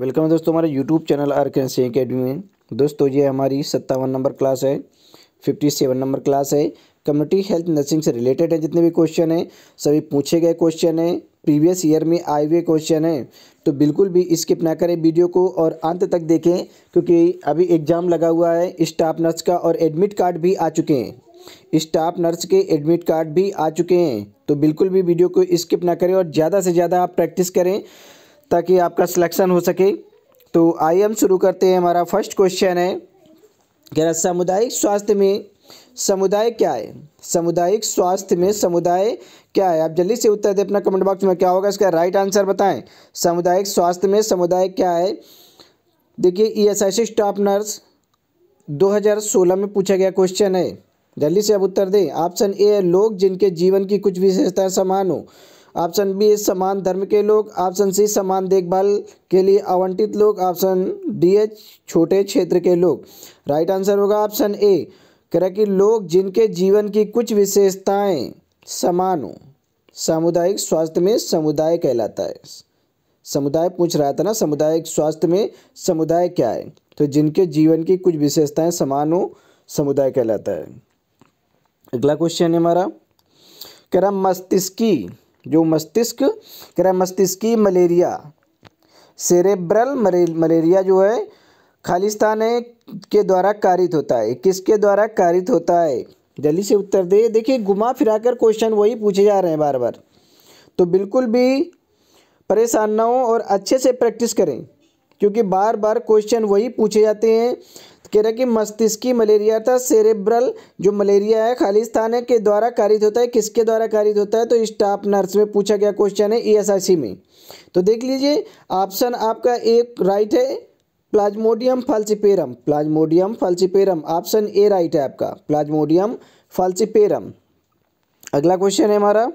welcome है दोस्तों हमारे यूट्यूब चैनल आर के सी अकेडमी में दोस्तों ये हमारी सत्तावन नंबर क्लास है फिफ्टी सेवन नंबर क्लास है कम्युनिटी हेल्थ नर्सिंग से रिलेटेड है जितने भी क्वेश्चन हैं सभी पूछे गए क्वेश्चन हैं प्रीवियस ईयर में आए हुए क्वेश्चन हैं तो बिल्कुल भी स्किप ना करें वीडियो को और अंत तक देखें क्योंकि अभी एग्ज़ाम लगा हुआ है स्टाफ नर्स का और एडमिट कार्ड भी आ चुके हैं स्टाफ नर्स के एडमिट कार्ड भी आ चुके हैं तो बिल्कुल भी वीडियो को स्किप ना करें और ज़्यादा से ज़्यादा आप प्रैक्टिस करें ताकि आपका सिलेक्शन हो सके तो आइए हम शुरू करते हैं हमारा फर्स्ट क्वेश्चन है कह रहा सामुदायिक स्वास्थ्य में समुदाय क्या है सामुदायिक स्वास्थ्य में समुदाय क्या है आप जल्दी से उत्तर दें अपना कमेंट बॉक्स में क्या होगा इसका राइट आंसर बताएं सामुदायिक स्वास्थ्य में समुदाय क्या है देखिए E S I C staff nurse दो में पूछा गया क्वेश्चन है जल्दी से आप उत्तर दें ऑप्शन ए है लोग जिनके जीवन की कुछ विशेषताएँ समान हो ऑप्शन बी समान धर्म के लोग ऑप्शन सी समान देखभाल के लिए आवंटित लोग ऑप्शन डी है छोटे क्षेत्र के लोग राइट आंसर होगा ऑप्शन ए कह रहा कि लोग जिनके जीवन की कुछ विशेषताएं समान हो सामुदायिक स्वास्थ्य में समुदाय कहलाता है समुदाय पूछ रहा था ना सामुदायिक स्वास्थ्य में समुदाय क्या है तो जिनके जीवन की कुछ विशेषताएं समान हो समुदाय कहलाता है अगला क्वेश्चन है हमारा कह रहा मस्तिष्की जो मस्तिष्क कह रहा है मस्तिष्की मलेरिया सेरेब्रल मलेरिया जो है खालिस्तान के द्वारा कारित होता है किसके द्वारा कारित होता है जल्दी से उत्तर दे देखिए घुमा फिरा कर क्वेश्चन वही पूछे जा रहे हैं बार बार तो बिल्कुल भी परेशान ना हो और अच्छे से प्रैक्टिस करें क्योंकि बार बार क्वेश्चन वही पूछे जाते हैं कह रहा है कि मस्तिष्की मलेरिया था सेरेब्रल जो मलेरिया है खालिस्तान के द्वारा कारित होता है किसके द्वारा कारित होता है तो स्टाफ नर्स में पूछा गया क्वेश्चन है ईएसआईसी e में तो देख लीजिए ऑप्शन आपका एक राइट है plasmodium falciparum plasmodium falciparum option A right है आपका प्लाज्मोडियम फाल्सिपेरम अगला क्वेश्चन है हमारा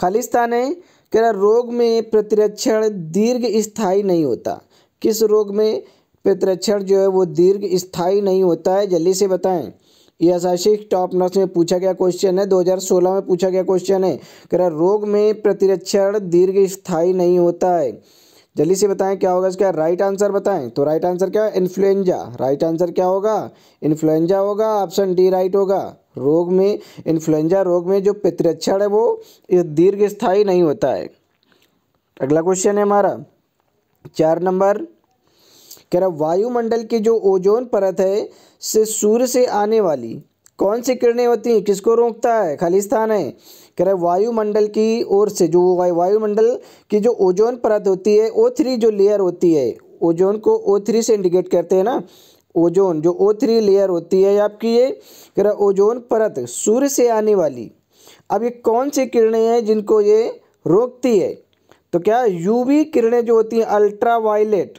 खालिस्तान है कह रहा रोग में प्रतिरक्षण दीर्घ स्थायी नहीं होता किस रोग में पितृक्षर जो है वो दीर्घ स्थायी नहीं होता है जल्दी से बताएं यशाशिक टॉप नर्स में पूछा गया क्वेश्चन है 2016 में पूछा गया क्वेश्चन है कह रहा रोग में प्रतिरक्षण दीर्घ स्थायी नहीं होता है जल्दी से बताएं क्या होगा इसका राइट आंसर बताएं तो राइट आंसर क्या है इन्फ्लुएंजा राइट आंसर क्या होगा इन्फ्लुएंजा होगा ऑप्शन डी राइट होगा रोग में इन्फ्लुएंजा रोग में जो प्रतिरक्षण है वो दीर्घ स्थायी नहीं होता है अगला क्वेश्चन है हमारा चार नंबर कह रहा वायुमंडल की जो ओजोन परत है से सूर्य से आने वाली कौन सी किरणें होती हैं किसको रोकता है खालिस्तान है कह रहा वायुमंडल की ओर से जो वायुमंडल की जो ओजोन परत होती है ओ थ्री जो लेयर होती है ओजोन को ओ थ्री से इंडिकेट करते हैं ना ओजोन जो ओ थ्री लेयर होती है आपकी ये कह रहा ओजोन परत सूर्य से आने वाली अब ये कौन सी किरणें हैं जिनको ये रोकती है तो क्या यूवी किरणें जो होती हैं अल्ट्रा वायलेट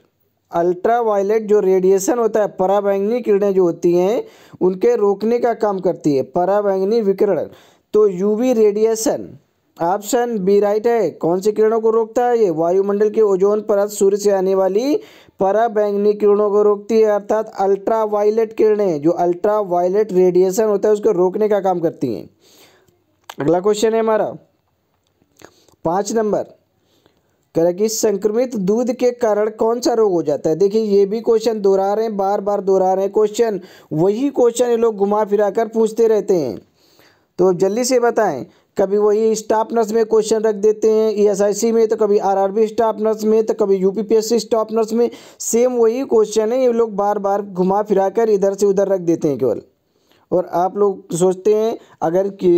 अल्ट्रावायलेट जो रेडिएशन होता है पराबैंगनी किरणें जो होती हैं उनके रोकने का काम करती है पराबैंगनी विकिरण तो UV radiation option B right है कौन सी किरणों को रोकता है ये वायुमंडल के ओजोन परत सूर्य से आने वाली पराबैंगनी किरणों को रोकती है अर्थात अल्ट्रावायलेट किरणें जो अल्ट्रावायलेट रेडिएशन होता है उसको रोकने का काम करती हैं अगला क्वेश्चन है हमारा पाँच नंबर कह रहा कि संक्रमित दूध के कारण कौन सा रोग हो जाता है देखिए ये भी क्वेश्चन दोहरा रहे हैं बार बार दोहरा रहे हैं क्वेश्चन वही क्वेश्चन ये लोग घुमा फिरा कर पूछते रहते हैं तो जल्दी से बताएं कभी वही स्टाफ नर्स में क्वेश्चन रख देते हैं ईएसआईसी e में तो कभी आरआरबी स्टाफ नर्स में तो कभी यूपीपीएससी स्टाफ नर्स में सेम वही क्वेश्चन है ये लोग बार बार घुमा फिरा कर इधर से उधर रख देते हैं केवल और आप लोग सोचते हैं अगर कि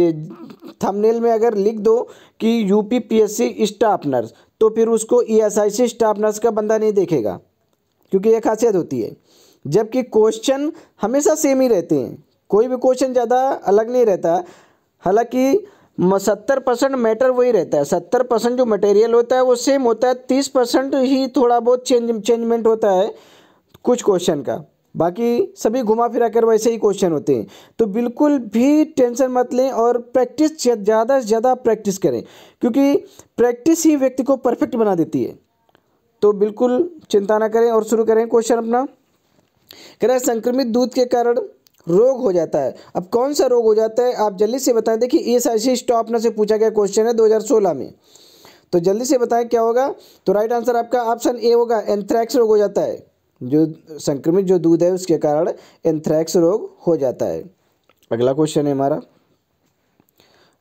थंबनेल में अगर लिख दो कि यूपीपीएससी स्टाफ नर्स तो फिर उसको E S I C staff nurse का बंदा नहीं देखेगा क्योंकि ये खासियत होती है जबकि क्वेश्चन हमेशा सेम ही रहते हैं कोई भी क्वेश्चन ज़्यादा अलग नहीं रहता हालांकि सत्तर परसेंट मैटर वही रहता है सत्तर परसेंट जो मटेरियल होता है वो सेम होता है तीस परसेंट ही थोड़ा बहुत चेंज चेंजमेंट होता है कुछ क्वेश्चन का बाकी सभी घुमा फिरा कर वैसे ही क्वेश्चन होते हैं तो बिल्कुल भी टेंशन मत लें और प्रैक्टिस ज़्यादा से ज़्यादा प्रैक्टिस करें क्योंकि प्रैक्टिस ही व्यक्ति को परफेक्ट बना देती है तो बिल्कुल चिंता ना करें और शुरू करें क्वेश्चन अपना कह रहे संक्रमित दूध के कारण रोग हो जाता है अब कौन सा रोग हो जाता है आप जल्दी से बताएं देखिए ये ऐसे स्टॉप से पूछा गया क्वेश्चन है 2016 में तो जल्दी से बताएं क्या होगा तो राइट आंसर आपका ऑप्शन ए होगा एंथ्रैक्स रोग हो जाता है जो संक्रमित जो दूध है उसके कारण एंथ्रैक्स रोग हो जाता है अगला क्वेश्चन है हमारा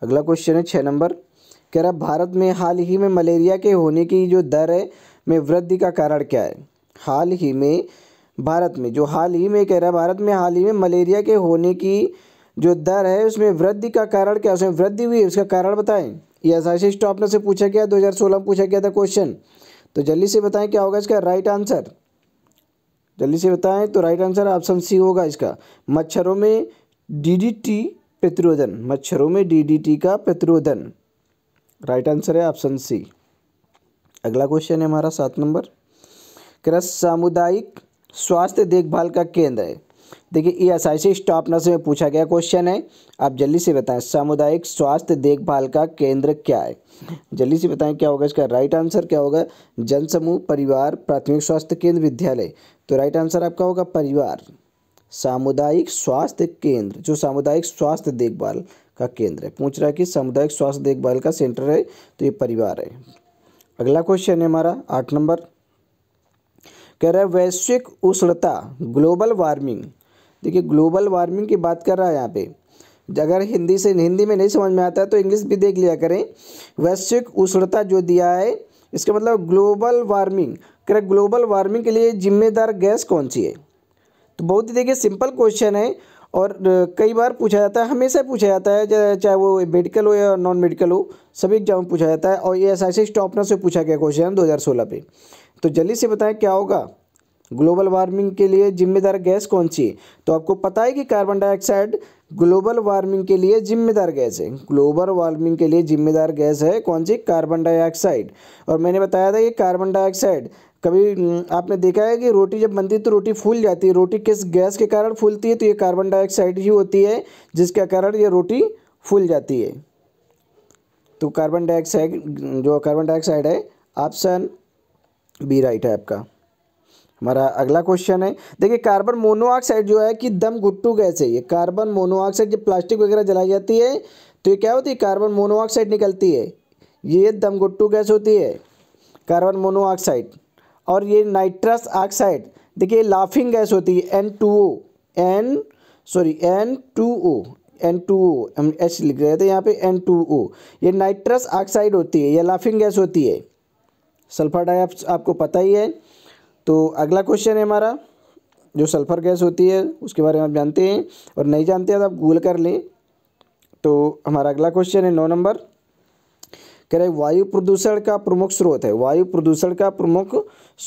अगला क्वेश्चन है छः नंबर कह रहा भारत में हाल ही में मलेरिया के होने की जो दर है में वृद्धि का कारण क्या है हाल ही में भारत में जो हाल ही में कह रहा भारत में हाल ही में मलेरिया के होने की जो दर है उसमें वृद्धि का कारण क्या उसमें वृद्धि हुई है उसका कारण बताएं यह साइशिष्ट आपने से पूछा गया 2016 में पूछा गया था क्वेश्चन तो जल्दी से बताएं क्या होगा इसका राइट आंसर जल्दी से बताएं तो राइट आंसर ऑप्शन सी होगा इसका मच्छरों में डीडीटी प्रतिरोधन मच्छरों में डीडीटी का प्रतिरोधन राइट आंसर है ऑप्शन सी अगला क्वेश्चन है हमारा सात नंबर कृषि सामुदायिक स्वास्थ्य देखभाल का केंद्र है देखिए ई एस आई सी स्टॉपनर्स में पूछा गया क्वेश्चन है आप जल्दी से बताएं सामुदायिक स्वास्थ्य देखभाल का केंद्र क्या है जल्दी से बताएं क्या होगा इसका राइट आंसर क्या होगा जन समूह परिवार प्राथमिक स्वास्थ्य केंद्र विद्यालय तो राइट आंसर आपका होगा परिवार सामुदायिक स्वास्थ्य केंद्र जो सामुदायिक स्वास्थ्य देखभाल का केंद्र है पूछ रहा है कि सामुदायिक स्वास्थ्य देखभाल का सेंटर है तो ये परिवार है अगला क्वेश्चन है हमारा आठ नंबर कह रहा है वैश्विक उष्णता ग्लोबल वार्मिंग देखिए ग्लोबल वार्मिंग की बात कर रहा है यहाँ पे अगर हिंदी से हिंदी में नहीं समझ में आता है तो इंग्लिश भी देख लिया करें वैश्विक उष्णता जो दिया है इसका मतलब ग्लोबल वार्मिंग करें ग्लोबल वार्मिंग के लिए जिम्मेदार गैस कौन सी है तो बहुत ही देखिए सिंपल क्वेश्चन है और कई बार पूछा जाता है हमेशा पूछा जाता है चाहे वो मेडिकल हो या नॉन मेडिकल हो सभी एग्जाम में पूछा जाता है और ये एस आई सी स्टॉपनर से पूछा गया क्वेश्चन दो हज़ार सोलह पे तो जल्दी से बताएं क्या होगा ग्लोबल वार्मिंग के लिए जिम्मेदार गैस कौन सी है तो आपको पता है कि कार्बन डाइऑक्साइड ग्लोबल वार्मिंग के लिए जिम्मेदार गैस है ग्लोबल वार्मिंग के लिए जिम्मेदार गैस है कौन सी कार्बन डाइऑक्साइड और मैंने बताया था ये कार्बन डाइऑक्साइड कभी हम्म, आपने देखा है कि रोटी जब बनती है तो रोटी फूल जाती है रोटी किस गैस के कारण फूलती है तो ये कार्बन डाइऑक्साइड ही होती है जिसके कारण ये रोटी फूल जाती है तो कार्बन डाइऑक्साइड जो कार्बन डाइऑक्साइड है ऑप्शन बी राइट है आपका हमारा अगला क्वेश्चन है देखिए कार्बन मोनोऑक्साइड जो है कि दम घुट्टू गैस है ये कार्बन मोनोऑक्साइड जब प्लास्टिक वगैरह जलाई जाती है तो ये क्या होती है कार्बन मोनोऑक्साइड निकलती है ये दम घुट्टू गैस होती है कार्बन मोनोऑक्साइड और ये नाइट्रस ऑक्साइड देखिए लाफिंग गैस होती है N two O N sorry N two O N two O हम एच लिख रहे थे यहाँ पे एन टू ओ ये नाइट्रस ऑक्साइड होती है या लाफिंग गैस होती है सल्फर डाइऑक्स आपको पता ही है तो अगला क्वेश्चन है हमारा जो सल्फ़र गैस होती है उसके बारे में आप जानते हैं और नहीं जानते हैं तो आप गूगल कर लें तो हमारा अगला क्वेश्चन है नौ नंबर कह रहे वायु प्रदूषण का प्रमुख स्रोत है वायु प्रदूषण का प्रमुख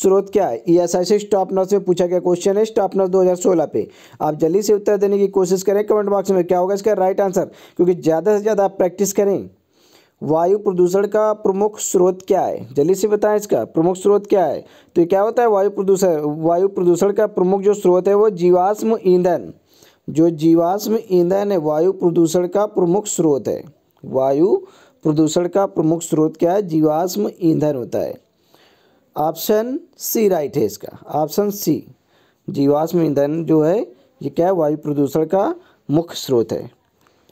स्रोत क्या है E S I C stop nurse में पूछा गया क्वेश्चन है स्टॉप हज़ार 2016 पे आप जल्दी से उत्तर देने की कोशिश करें कमेंट बॉक्स में क्या होगा इसका राइट आंसर क्योंकि ज़्यादा से ज़्यादा आप प्रैक्टिस करें वायु प्रदूषण का प्रमुख स्रोत क्या है जल्दी से बताएं इसका प्रमुख स्रोत क्या है तो ये क्या होता है वायु प्रदूषण वायु प्रदूषण का प्रमुख जो स्रोत है वो जीवाश्म ईंधन जो जीवाश्म ईंधन है वायु प्रदूषण का प्रमुख स्रोत है वायु प्रदूषण का प्रमुख स्रोत क्या है जीवाश्म ईंधन होता है ऑप्शन सी राइट है इसका ऑप्शन सी जीवाश्म ईंधन जो है ये क्या है वायु प्रदूषण का मुख्य स्रोत है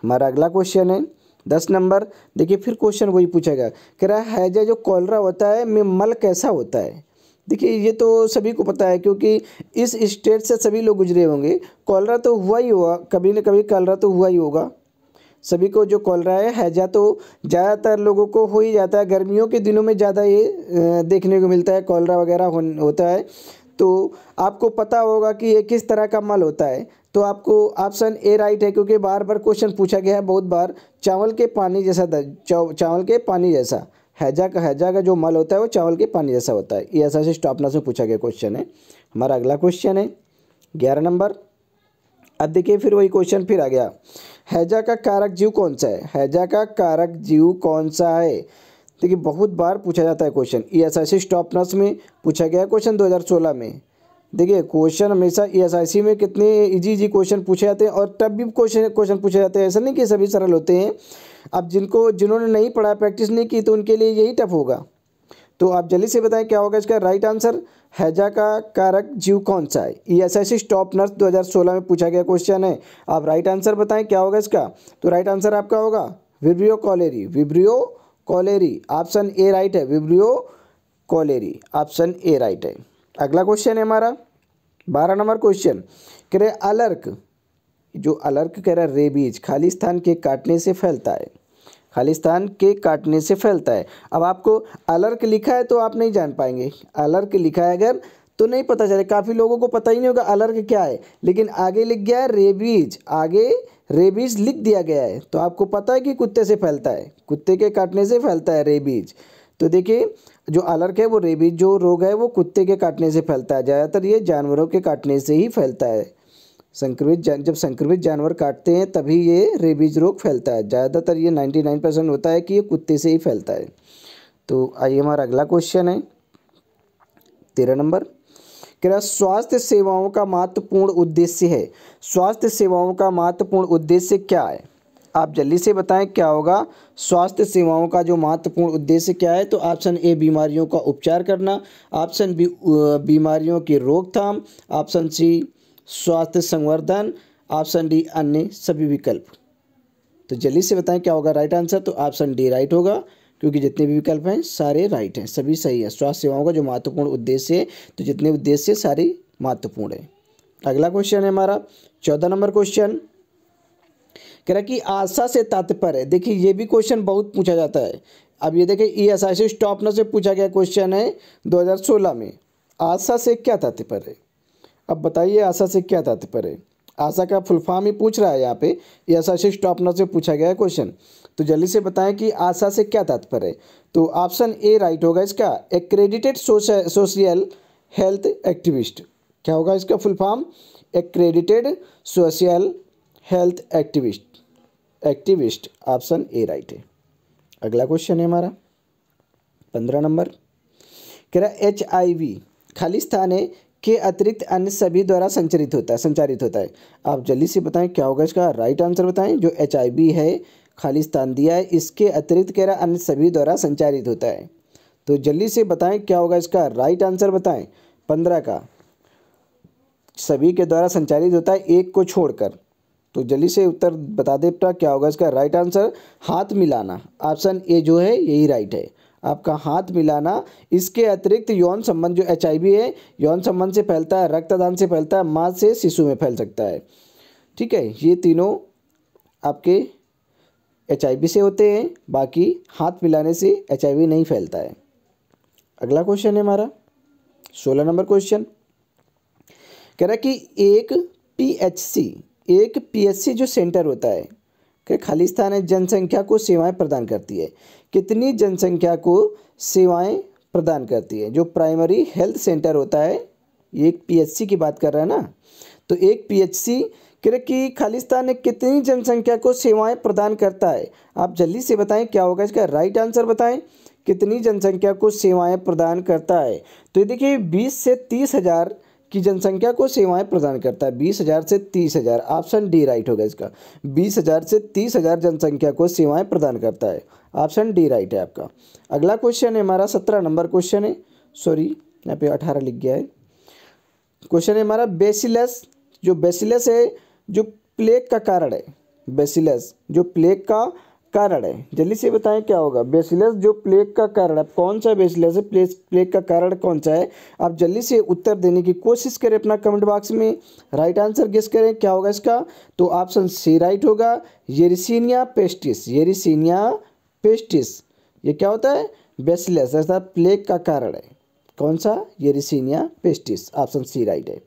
हमारा अगला क्वेश्चन है दस नंबर देखिए फिर क्वेश्चन वही पूछेगा कह रहा है हैजा जो कॉलरा होता है में मल कैसा होता है देखिए ये तो सभी को पता है क्योंकि इस स्टेट से सभी लोग गुजरे होंगे कॉलरा तो हुआ ही हुआ कभी ना कभी कॉलरा तो हुआ ही होगा सभी को जो कॉलरा है हैजा तो ज़्यादातर लोगों को हो ही जाता है गर्मियों के दिनों में ज़्यादा ये देखने को मिलता है कॉलरा वगैरह हो, होता है तो आपको पता होगा कि ये किस तरह का मल होता है तो आपको ऑप्शन ए राइट है क्योंकि बार बार क्वेश्चन पूछा गया है बहुत बार चावल के पानी जैसा चावल के पानी जैसा हैजा का हैजा का जो मल होता है वो चावल के पानी जैसा होता है ये ऐसा से स्टॉपनस में पूछा गया क्वेश्चन है हमारा अगला क्वेश्चन है ग्यारह नंबर अब देखिए फिर वही क्वेश्चन फिर आ गया हैजा का कारक जीव कौन सा है हैजा का कारक जीव कौन सा है देखिए बहुत बार पूछा जाता है क्वेश्चन ई एस आई सी में पूछा गया क्वेश्चन 2016 में देखिए क्वेश्चन हमेशा ई e में कितने इजी इजी क्वेश्चन पूछे जाते हैं और तब भी क्वेश्चन क्वेश्चन पूछे जाते हैं ऐसा नहीं कि सभी सरल होते हैं अब जिनको जिन्होंने नहीं पढ़ा प्रैक्टिस नहीं की तो उनके लिए यही टफ होगा तो आप जल्दी से बताएं क्या होगा इसका राइट आंसर हैजा का कारक जीव कौन सा है E S I C stop nurse सोलह में पूछा गया क्वेश्चन है आप राइट आंसर बताएं क्या होगा इसका तो राइट आंसर आपका होगा vibrio cholerae vibrio cholerae option A right है vibrio cholerae option A right है अगला क्वेश्चन है हमारा बारह नंबर क्वेश्चन कह रहे अलर्क जो अलर्क कह रहा है रेबीज खालिस्तान के काटने से फैलता है खालिस्तान के काटने से फैलता है अब आपको अलर्क लिखा है तो आप नहीं जान पाएंगे अलर्क लिखा है अगर तो नहीं पता चले काफ़ी लोगों को पता ही नहीं होगा अलर्क क्या है लेकिन आगे लिख गया है रेबीज आगे रेबीज लिख दिया गया है तो आपको पता है कि कुत्ते से फैलता है कुत्ते के काटने से फैलता है रेबीज तो देखिए जो अलर्क है वो रेबीज जो रोग है वो कुत्ते के काटने से फैलता है ज़्यादातर ये जानवरों के काटने से ही फैलता है संक्रमित जब संक्रमित जानवर काटते हैं तभी ये रेबीज रोग फैलता है ज़्यादातर ये नाइन परसेंट होता है कि ये कुत्ते से ही फैलता है तो आइए हमारा अगला क्वेश्चन है तेरह नंबर कह रहा स्वास्थ्य सेवाओं का महत्वपूर्ण उद्देश्य है स्वास्थ्य सेवाओं का महत्वपूर्ण उद्देश्य क्या है आप जल्दी से बताएं क्या होगा स्वास्थ्य सेवाओं का जो महत्वपूर्ण उद्देश्य क्या है तो ऑप्शन ए बीमारियों का उपचार करना ऑप्शन बी बीमारियों की रोकथाम ऑप्शन सी स्वास्थ्य संवर्धन ऑप्शन डी अन्य सभी विकल्प तो जल्दी से बताएं क्या होगा राइट आंसर तो ऑप्शन डी राइट होगा क्योंकि जितने भी विकल्प हैं सारे राइट हैं सभी सही है स्वास्थ्य सेवाओं का जो महत्वपूर्ण उद्देश्य है तो जितने उद्देश्य सारे महत्वपूर्ण है अगला क्वेश्चन है हमारा चौदह नंबर क्वेश्चन कह रहा कि आशा से तात्पर्य देखिए ये भी क्वेश्चन बहुत पूछा जाता है अब ये देखिए ई एस आई स्टॉपनर से पूछा गया क्वेश्चन है 2016 में आशा से क्या तात्पर्य है अब बताइए आशा से क्या तात्पर्य है आशा का फुल फॉर्म ही पूछ रहा है यहाँ पे ई एस आई स्टॉपनर से पूछा गया क्वेश्चन तो जल्दी से बताएं कि आशा से क्या तात्पर्य है तो ऑप्शन ए राइट होगा इसका एक्रेडिटेड सोशल हेल्थ एक्टिविस्ट क्या होगा इसका full form accredited social health activist activist option A right है अगला क्वेश्चन है हमारा पंद्रह नंबर कह रहा एच आई वी खालिस्तान है के अतिरिक्त अन्य सभी द्वारा संचरित होता है संचारित होता है आप जल्दी से बताएं क्या होगा इसका राइट आंसर बताएं जो एच आई बी है खालिस्तान दिया है इसके अतिरिक्त कह रहा अन्य सभी द्वारा संचारित होता है तो जल्दी से बताएं क्या होगा इसका राइट आंसर बताएं पंद्रह का सभी के द्वारा संचालित होता है एक को छोड़कर तो जल्दी से उत्तर बता दे बेटा क्या होगा इसका राइट आंसर हाथ मिलाना ऑप्शन ए जो है यही राइट है आपका हाथ मिलाना इसके अतिरिक्त यौन संबंध जो एच है यौन संबंध से फैलता है रक्तदान से फैलता है माँ से शिशु में फैल सकता है ठीक है ये तीनों आपके एच से होते हैं बाकी हाथ मिलाने से एच नहीं फैलता है अगला क्वेश्चन है हमारा सोलह नंबर क्वेश्चन कह रहा कि एक सी एक पीएससी जो सेंटर होता है कि खालिस्तान है जनसंख्या को सेवाएं प्रदान करती है कितनी जनसंख्या को सेवाएं प्रदान करती है जो प्राइमरी हेल्थ सेंटर होता है ये एक पीएचसी की बात कर रहा है ना तो एक पीएचसी कि खालिस्तान ने कितनी जनसंख्या को सेवाएं प्रदान करता है आप जल्दी से बताएं क्या होगा इसका राइट आंसर बताएं कितनी जनसंख्या को सेवाएं प्रदान करता है तो ये देखिए बीस से तीस हज़ार की जनसंख्या को सेवाएं प्रदान करता है बीस हजार से तीस हजार ऑप्शन डी राइट होगा इसका बीस हजार से तीस हजार जनसंख्या को सेवाएं प्रदान करता है ऑप्शन डी राइट है आपका अगला क्वेश्चन है हमारा सत्रह नंबर क्वेश्चन है सॉरी यहाँ पे अठारह लिख गया है क्वेश्चन है हमारा बेसिलस जो बेसिलस है जो प्लेग का कारण है बेसिलस जो प्लेग का कारण है जल्दी से बताएं क्या होगा बेसिलस जो प्लेग का कारण है कौन सा बेसिलस है प्लेग प्लेग का कारण कौन सा है आप जल्दी से उत्तर देने की कोशिश करें अपना कमेंट बॉक्स में राइट आंसर गेस करें क्या होगा इसका तो ऑप्शन सी राइट होगा येरिसिनिया पेस्टिस येरिसिनिया पेस्टिस ये क्या होता है बेसिलस अर्थात प्लेग का कारण है कौन सा yersinia pestis option C right है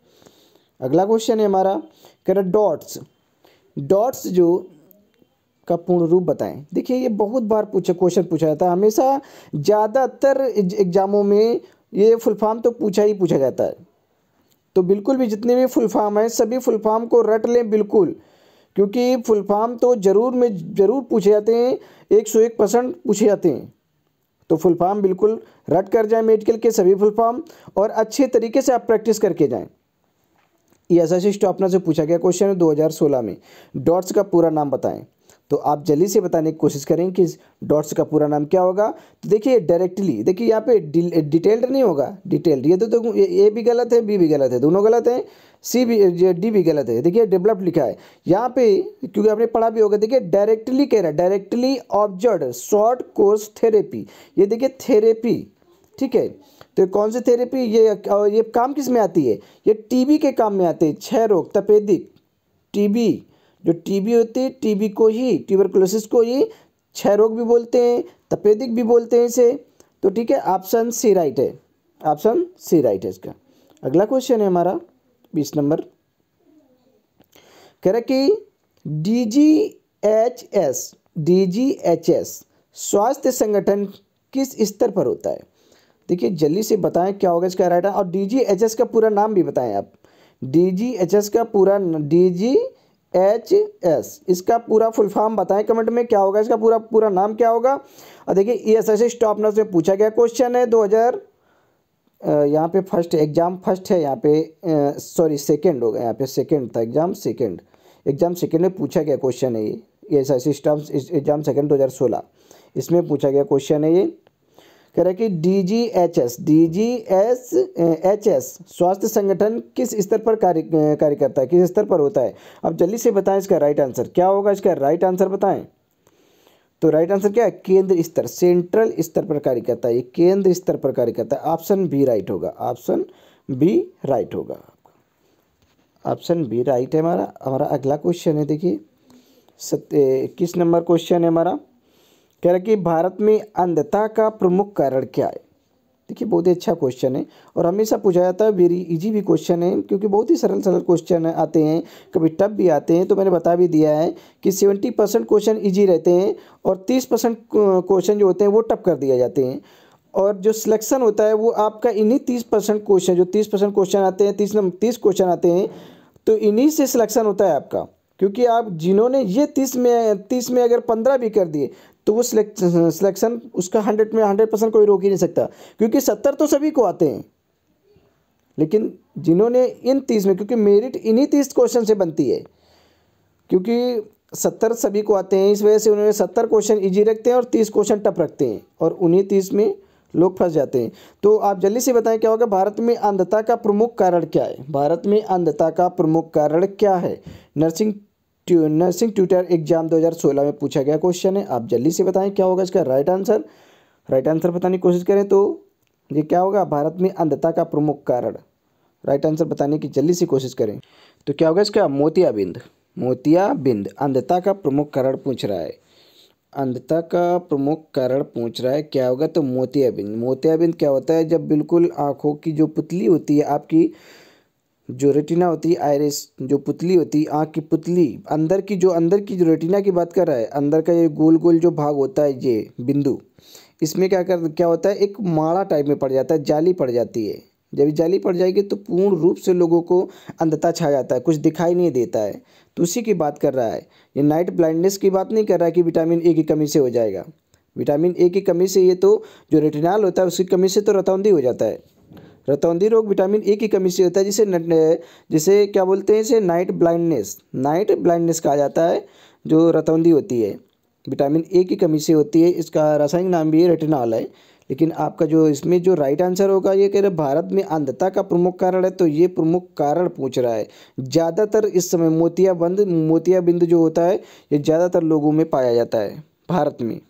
अगला क्वेश्चन है हमारा कह रहा डॉट्स डॉट्स जो का पूर्ण रूप बताएं देखिए ये बहुत बार पूछा क्वेश्चन पूछा जाता है हमेशा ज़्यादातर एग्ज़ामों में ये फुल फॉर्म तो पूछा ही पूछा जाता है तो बिल्कुल भी जितने भी फुल फॉर्म हैं सभी फुल फॉर्म को रट लें बिल्कुल क्योंकि फुल फॉर्म तो ज़रूर में ज़रूर पूछे जाते हैं एक सौ एक परसेंट पूछे जाते हैं तो फुल फॉर्म बिल्कुल रट कर जाएं मेडिकल के सभी फुल फॉर्म और अच्छे तरीके से आप प्रैक्टिस करके जाएं ये एस एस स्टॉपनर से पूछा गया क्वेश्चन है सोलह में डॉट्स का पूरा नाम बताएं तो आप जल्दी से बताने की कोशिश करें कि डॉट्स का पूरा नाम क्या होगा तो देखिए डायरेक्टली देखिए यहाँ पे डिटेल्ड नहीं होगा डिटेल्ड ये तो, तो ए भी गलत है बी भी गलत है दोनों गलत हैं सी भी डी भी गलत है देखिए डेवलप्ड लिखा है यहाँ पे क्योंकि आपने पढ़ा भी होगा देखिए डायरेक्टली कह रहा है directly observed short course therapy ये देखिए थेरेपी ठीक है तो कौन सी थेरेपी ये ये काम किस में आती है ये टीबी के काम में आते हैं क्षय रोग तपेदिक टीबी जो टीबी होती है टीबी को ही ट्यूबरकुलोसिस को ही क्षय रोग भी बोलते हैं तपेदिक भी बोलते हैं इसे तो ठीक है ऑप्शन सी राइट है ऑप्शन सी राइट है इसका अगला क्वेश्चन है हमारा बीस नंबर कह रहा कि D G H S D G H S स्वास्थ्य संगठन किस स्तर पर होता है देखिए जल्दी से बताएं क्या होगा इसका राइट और डी जी एच एस का पूरा नाम भी बताएं आप डी जी एच एस का पूरा डी जी एच एस इसका पूरा फुल फॉर्म बताएं कमेंट में क्या होगा इसका पूरा पूरा नाम क्या होगा और देखिए E S S staff nurse में पूछा गया क्वेश्चन है दो हज़ार यहाँ पे फर्स्ट एग्ज़ाम फर्स्ट है यहाँ पे सॉरी सेकेंड होगा यहाँ पे सेकेंड था एग्ज़ाम सेकेंड एग्ज़ाम सेकेंड में पूछा गया क्वेश्चन है ये E S S staff exam second दो हज़ार सोलह इसमें पूछा गया क्वेश्चन है ये कह रहा है कि D G H S D G S H S स्वास्थ्य संगठन किस स्तर पर कार्य कार्य करता है किस स्तर पर होता है अब जल्दी से बताएं इसका राइट आंसर क्या होगा इसका राइट आंसर बताएं तो राइट आंसर क्या है केंद्र स्तर सेंट्रल स्तर पर कार्य करता है ये केंद्र स्तर पर कार्य करता है ऑप्शन बी राइट होगा ऑप्शन बी राइट होगा ऑप्शन बी राइट है हमारा हमारा अगला क्वेश्चन है देखिए सत्य इक्कीस नंबर क्वेश्चन है हमारा कह रहा कि भारत में अंधता का प्रमुख कारण क्या है देखिए बहुत ही अच्छा क्वेश्चन है और हमेशा पूछा जाता है वेरी इजी भी क्वेश्चन है क्योंकि बहुत ही सरल सरल क्वेश्चन आते हैं कभी टफ भी आते हैं तो मैंने बता भी दिया है कि सेवेंटी परसेंट क्वेश्चन ईजी रहते हैं और तीस परसेंट क्वेश्चन जो होते हैं वो टफ कर दिया जाते हैं और जो सिलेक्शन होता है वो आपका इन्हीं तीस परसेंट क्वेश्चन जो तीस परसेंट क्वेश्चन आते हैं तीस नंबर तीस क्वेश्चन आते हैं तो इन्हीं से सिलेक्शन होता है आपका क्योंकि आप जिन्होंने ये तीस में तीस में अगर पंद्रह भी कर दिए तो वो सिलेक्शन उसका हंड्रेड में हंड्रेड परसेंट कोई रोक ही नहीं सकता क्योंकि सत्तर तो सभी को आते हैं लेकिन जिन्होंने इन तीस में क्योंकि मेरिट इन्हीं तीस क्वेश्चन से बनती है क्योंकि सत्तर सभी को आते हैं इस वजह से उन्होंने सत्तर क्वेश्चन इजी रखते हैं और तीस क्वेश्चन टफ रखते हैं और उन्हीं तीस में लोग फंस जाते हैं तो आप जल्दी से बताएं क्या होगा भारत में अंधता का प्रमुख कारण क्या है भारत में अंधता का प्रमुख कारण क्या है नर्सिंग नर्सिंग ट्यूटर एग्जाम 2016 में पूछा गया क्वेश्चन है आप जल्दी से बताएं क्या होगा इसका राइट आंसर राइट आंसर बताने की कोशिश करें तो ये क्या होगा भारत में अंधता का प्रमुख कारण राइट आंसर बताने की जल्दी से कोशिश करें तो क्या होगा इसका मोतियाबिंद मोतियाबिंद अंधता का प्रमुख कारण पूछ रहा है अंधता का प्रमुख कारण पूछ रहा है क्या होगा तो मोतियाबिंद मोतियाबिंद क्या होता है जब बिल्कुल आँखों की जो पुतली होती है आपकी जो रेटिना होती है आयरिस जो पुतली होती है आँख की पुतली अंदर की जो अंदर की जो रेटिना की बात कर रहा है अंदर का ये गोल गोल जो भाग होता है ये बिंदु इसमें क्या कर क्या होता है एक माड़ा टाइप में पड़ जाता है जाली पड़ जाती है जब जाली पड़ जाएगी तो पूर्ण रूप से लोगों को अंधता छा जाता है कुछ दिखाई नहीं देता है तो उसी की बात कर रहा है ये नाइट ब्लाइंडनेस की बात नहीं कर रहा है कि विटामिन ए की कमी से हो जाएगा विटामिन ए की कमी से ये तो जो रेटिनाल होता है उसकी कमी से तो रतौंदी हो जाता है रतौंधी रोग विटामिन ए की कमी से होता है जिसे जिसे क्या बोलते हैं इसे नाइट ब्लाइंडनेस नाइट ब्लाइंडनेस कहा जाता है जो रतौंधी होती है विटामिन ए की कमी से होती है इसका रासायनिक नाम भी है रेटिनॉल है लेकिन आपका जो इसमें जो राइट आंसर होगा ये कह रहे भारत में अंधता का प्रमुख कारण है तो ये प्रमुख कारण पूछ रहा है ज़्यादातर इस समय मोतियाबंद मोतियाबिंद जो होता है ये ज़्यादातर लोगों में पाया जाता है भारत में